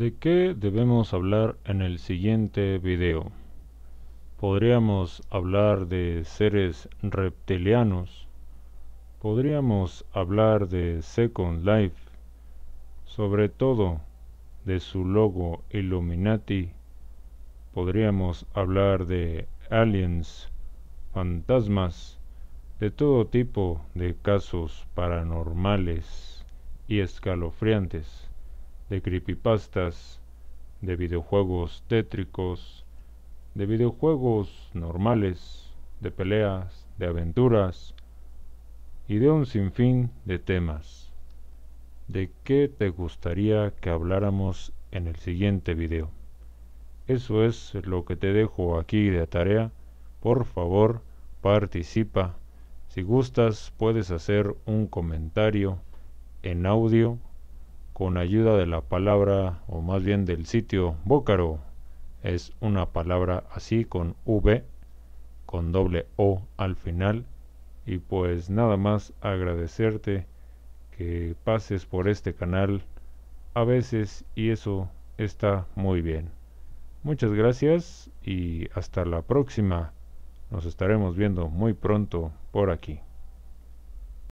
¿De qué debemos hablar en el siguiente video? Podríamos hablar de seres reptilianos. Podríamos hablar de Second Life. Sobre todo, de su logo Illuminati. Podríamos hablar de aliens, fantasmas, de todo tipo de casos paranormales y escalofriantes de creepypastas, de videojuegos tétricos, de videojuegos normales, de peleas, de aventuras y de un sinfín de temas. ¿De qué te gustaría que habláramos en el siguiente video? Eso es lo que te dejo aquí de tarea. Por favor, participa. Si gustas, puedes hacer un comentario en audio con ayuda de la palabra, o más bien del sitio Bócaro. Es una palabra así con V, con doble O al final. Y pues nada más agradecerte que pases por este canal a veces y eso está muy bien. Muchas gracias y hasta la próxima. Nos estaremos viendo muy pronto por aquí.